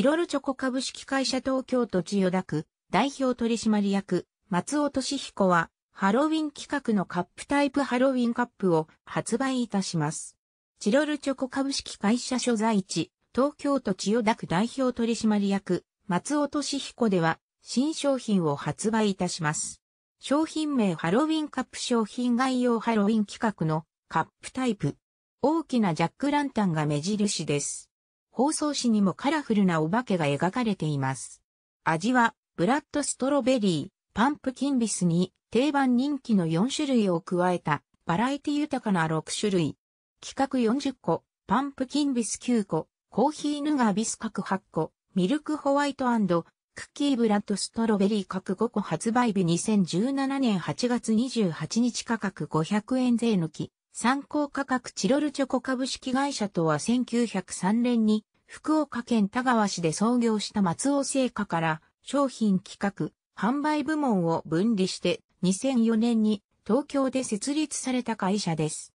チロルチョコ株式会社東京都千代田区代表取締役松尾俊彦はハロウィン企画のカップタイプハロウィンカップを発売いたします。チロルチョコ株式会社所在地東京都千代田区代表取締役松尾俊彦では新商品を発売いたします。商品名ハロウィンカップ商品概要ハロウィン企画のカップタイプ。大きなジャックランタンが目印です。包装紙にもカラフルなお化けが描かれています。味は、ブラッドストロベリー、パンプキンビスに定番人気の4種類を加えたバラエティ豊かな6種類。企画40個、パンプキンビス9個、コーヒーヌガービス各8個、ミルクホワイトクッキーブラッドストロベリー各5個発売日2017年8月28日価格500円税抜き。参考価格チロルチョコ株式会社とは1903年に福岡県田川市で創業した松尾製菓から商品企画、販売部門を分離して2004年に東京で設立された会社です。